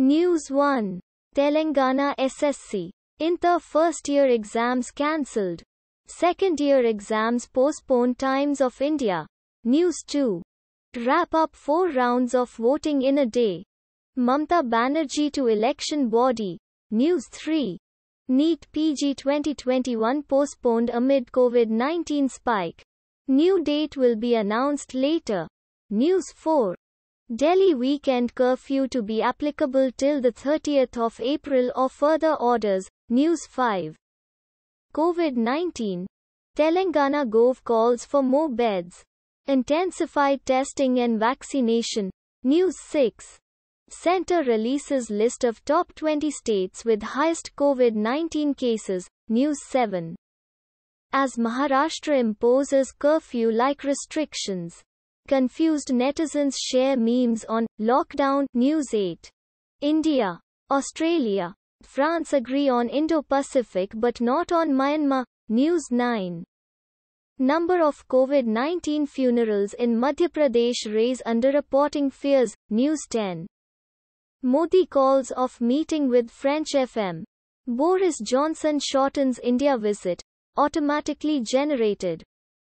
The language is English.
News 1. Telangana SSC. Inter first year exams cancelled. Second year exams postponed times of India. News 2. Wrap up four rounds of voting in a day. Mamta Banerjee to election body. News 3. NEET PG 2021 postponed amid COVID 19 spike. New date will be announced later. News 4. Delhi weekend curfew to be applicable till the 30th of April or further orders. News 5. COVID-19. Telangana Gov calls for more beds. Intensified testing and vaccination. News 6. Center releases list of top 20 states with highest COVID-19 cases. News 7. As Maharashtra imposes curfew-like restrictions. Confused netizens share memes on lockdown News 8. India, Australia, France agree on Indo-Pacific but not on Myanmar News 9. Number of COVID-19 funerals in Madhya Pradesh raise underreporting fears News 10. Modi calls off meeting with French FM. Boris Johnson shortens India visit, automatically generated.